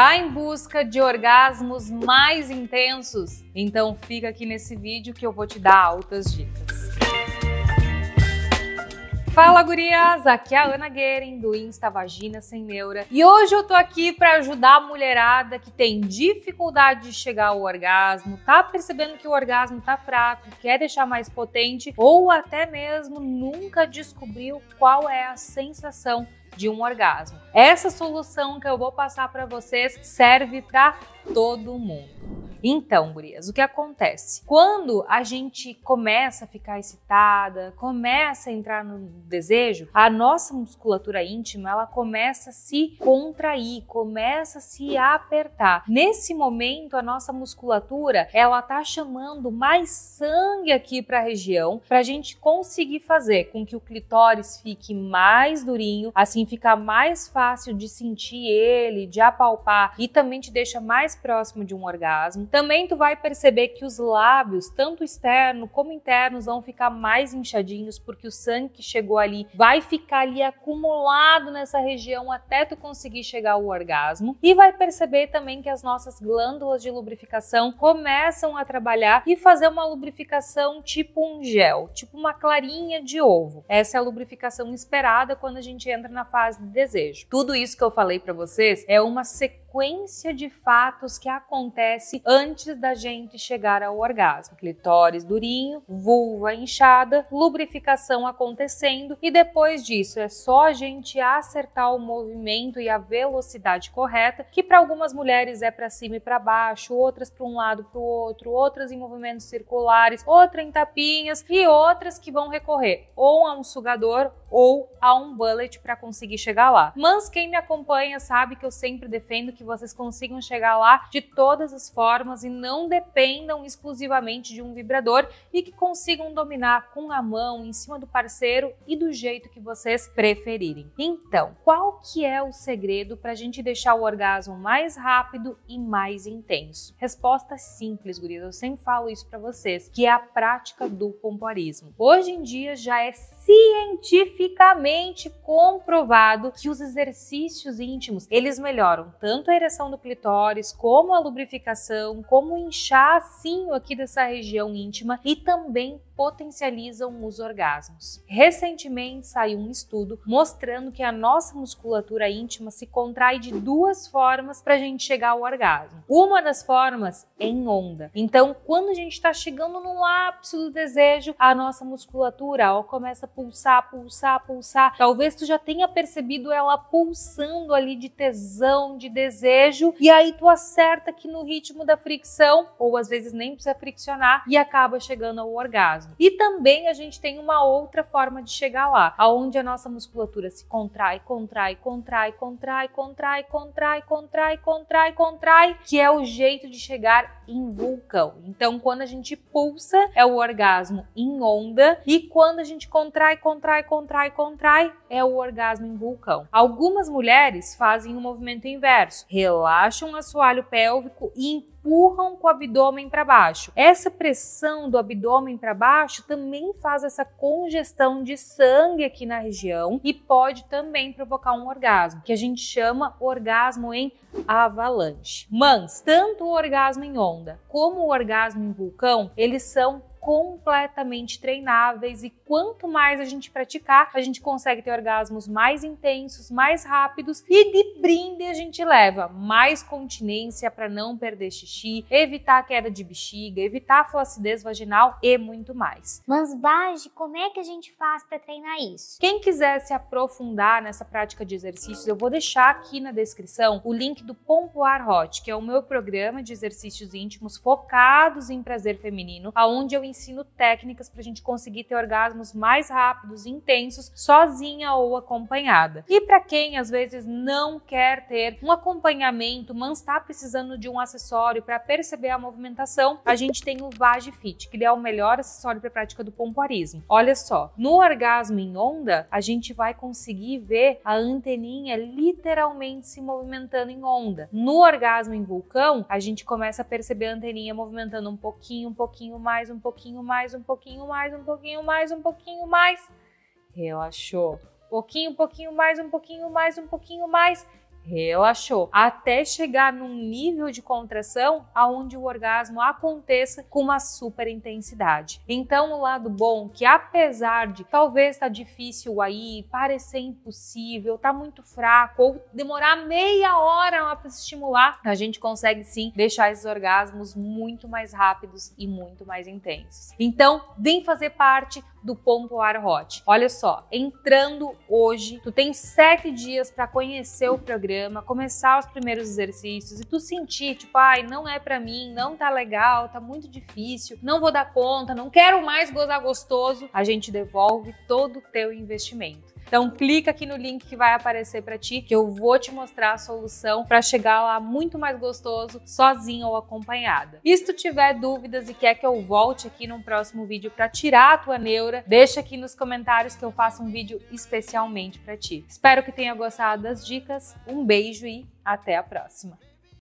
Tá em busca de orgasmos mais intensos? Então fica aqui nesse vídeo que eu vou te dar altas dicas. Fala gurias, aqui é a Ana Guerin do Insta Vagina Sem Neura e hoje eu tô aqui para ajudar a mulherada que tem dificuldade de chegar ao orgasmo, tá percebendo que o orgasmo tá fraco, quer deixar mais potente ou até mesmo nunca descobriu qual é a sensação de um orgasmo. Essa solução que eu vou passar para vocês serve para todo mundo. Então, gurias, o que acontece? Quando a gente começa a ficar excitada, começa a entrar no desejo, a nossa musculatura íntima, ela começa a se contrair, começa a se apertar. Nesse momento, a nossa musculatura, ela tá chamando mais sangue aqui para a região, para a gente conseguir fazer com que o clitóris fique mais durinho, assim fica mais fácil de sentir ele, de apalpar e também te deixa mais próximo de um orgasmo. Também tu vai perceber que os lábios, tanto externo como internos, vão ficar mais inchadinhos porque o sangue que chegou ali vai ficar ali acumulado nessa região até tu conseguir chegar ao orgasmo. E vai perceber também que as nossas glândulas de lubrificação começam a trabalhar e fazer uma lubrificação tipo um gel, tipo uma clarinha de ovo. Essa é a lubrificação esperada quando a gente entra na fase de desejo. Tudo isso que eu falei para vocês é uma sequência sequência de fatos que acontece antes da gente chegar ao orgasmo. Clitóris durinho, vulva inchada, lubrificação acontecendo e depois disso é só a gente acertar o movimento e a velocidade correta, que para algumas mulheres é para cima e para baixo, outras para um lado para o outro, outras em movimentos circulares, outra em tapinhas e outras que vão recorrer ou a um sugador ou a um bullet para conseguir chegar lá. Mas quem me acompanha sabe que eu sempre defendo que vocês consigam chegar lá de todas as formas e não dependam exclusivamente de um vibrador e que consigam dominar com a mão em cima do parceiro e do jeito que vocês preferirem. Então, qual que é o segredo para a gente deixar o orgasmo mais rápido e mais intenso? Resposta simples, gurias. Eu sempre falo isso para vocês, que é a prática do pompoarismo. Hoje em dia já é científico cientificamente comprovado que os exercícios íntimos, eles melhoram tanto a ereção do clitóris, como a lubrificação, como o inchacinho aqui dessa região íntima e também potencializam os orgasmos. Recentemente saiu um estudo mostrando que a nossa musculatura íntima se contrai de duas formas para a gente chegar ao orgasmo. Uma das formas é em onda. Então, quando a gente está chegando no ápice do desejo, a nossa musculatura ó, começa a pulsar, pulsar, pulsar. Talvez tu já tenha percebido ela pulsando ali de tesão, de desejo, e aí tu acerta que no ritmo da fricção, ou às vezes nem precisa friccionar, e acaba chegando ao orgasmo. E também a gente tem uma outra forma de chegar lá, aonde a nossa musculatura se contrai, contrai, contrai, contrai, contrai, contrai, contrai, contrai, contrai, que é o jeito de chegar em vulcão. Então, quando a gente pulsa, é o orgasmo em onda, e quando a gente contrai, contrai, contrai, contrai, é o orgasmo em vulcão. Algumas mulheres fazem o um movimento inverso, relaxam o assoalho pélvico e empurram com o abdômen para baixo. Essa pressão do abdômen para baixo também faz essa congestão de sangue aqui na região e pode também provocar um orgasmo, que a gente chama orgasmo em avalanche. Mas tanto o orgasmo em onda como o orgasmo em vulcão, eles são completamente treináveis e quanto mais a gente praticar, a gente consegue ter orgasmos mais intensos, mais rápidos e de brinde a gente leva mais continência para não perder xixi, evitar queda de bexiga, evitar flacidez vaginal e muito mais. Mas Baje, como é que a gente faz para treinar isso? Quem quiser se aprofundar nessa prática de exercícios, eu vou deixar aqui na descrição o link do Pompoar Hot, que é o meu programa de exercícios íntimos focados em prazer feminino, aonde eu ensino técnicas para a gente conseguir ter orgasmos mais rápidos e intensos, sozinha ou acompanhada. E para quem às vezes não quer ter um acompanhamento, mas está precisando de um acessório para perceber a movimentação, a gente tem o Vage Fit, que ele é o melhor acessório para a prática do pompoarismo. Olha só, no orgasmo em onda, a gente vai conseguir ver a anteninha literalmente se movimentando em onda. No orgasmo em vulcão, a gente começa a perceber a anteninha movimentando um pouquinho, um pouquinho mais, um pouquinho pouquinho mais, um pouquinho mais, um pouquinho mais, um pouquinho mais. Relaxou. Pouquinho, pouquinho mais, um pouquinho mais, um pouquinho mais relaxou, até chegar num nível de contração aonde o orgasmo aconteça com uma super intensidade. Então, o lado bom que apesar de talvez estar tá difícil aí, parecer impossível, tá muito fraco ou demorar meia hora para estimular, a gente consegue sim deixar esses orgasmos muito mais rápidos e muito mais intensos. Então, vem fazer parte do Pompo Hot. Olha só, entrando hoje, tu tem sete dias para conhecer o programa, começar os primeiros exercícios e tu sentir, tipo, ai, não é para mim, não tá legal, tá muito difícil, não vou dar conta, não quero mais gozar gostoso, a gente devolve todo o teu investimento. Então clica aqui no link que vai aparecer para ti, que eu vou te mostrar a solução para chegar lá muito mais gostoso, sozinho ou acompanhada. E se tu tiver dúvidas e quer que eu volte aqui num próximo vídeo para tirar a tua neura, deixa aqui nos comentários que eu faço um vídeo especialmente para ti. Espero que tenha gostado das dicas. Um beijo e até a próxima.